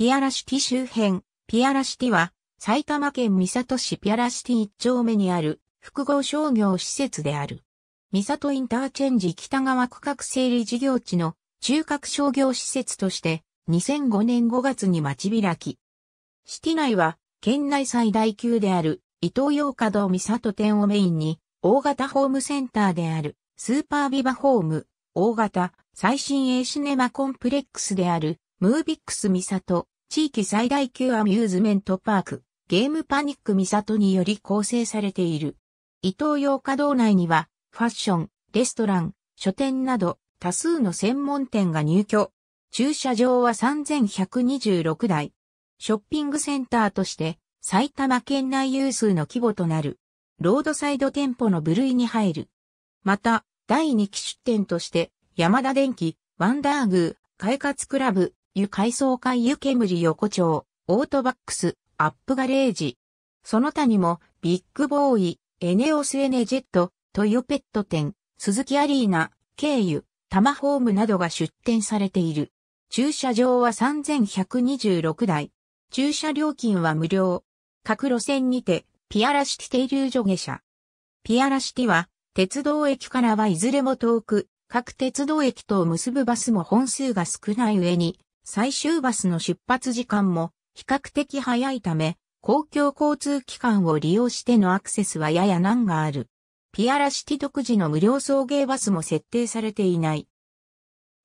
ピアラシティ周辺、ピアラシティは、埼玉県三里市ピアラシティ一丁目にある複合商業施設である。三里インターチェンジ北側区画整理事業地の中核商業施設として2005年5月に町開き。シティ内は県内最大級である伊東洋華堂三里店をメインに大型ホームセンターであるスーパービバホーム、大型最新鋭シネマコンプレックスであるムービックスミサト、地域最大級アミューズメントパーク、ゲームパニックミサトにより構成されている。伊東洋華堂内には、ファッション、レストラン、書店など、多数の専門店が入居。駐車場は3126台。ショッピングセンターとして、埼玉県内有数の規模となる。ロードサイド店舗の部類に入る。また、第2期出店として、山田電機、ワンダーグー、快活クラブ、湯海藻海湯煙横丁、オートバックス、アップガレージ。その他にも、ビッグボーイ、エネオスエネジェット、トヨペット店、鈴木アリーナ、経由、タマホームなどが出店されている。駐車場は3126台。駐車料金は無料。各路線にて、ピアラシティ停留所下車。ピアラシティは、鉄道駅からはいずれも遠く、各鉄道駅とを結ぶバスも本数が少ない上に、最終バスの出発時間も比較的早いため、公共交通機関を利用してのアクセスはやや難がある。ピアラシティ独自の無料送迎バスも設定されていない。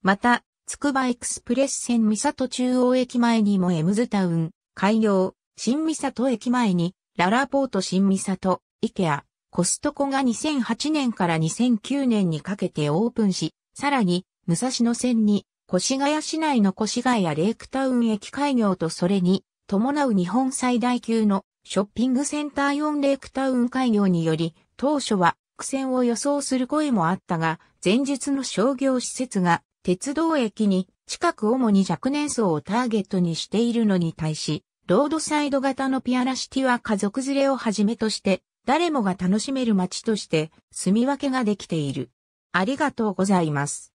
また、つくばエクスプレス線三里中央駅前にもエムズタウン、海洋、新三里駅前に、ララポート新三里、イケア、コストコが2008年から2009年にかけてオープンし、さらに、武蔵野線に越谷市内の越谷レイクタウン駅開業とそれに伴う日本最大級のショッピングセンター4レイクタウン開業により当初は苦戦を予想する声もあったが前日の商業施設が鉄道駅に近く主に若年層をターゲットにしているのに対しロードサイド型のピアラシティは家族連れをはじめとして誰もが楽しめる街として住み分けができている。ありがとうございます。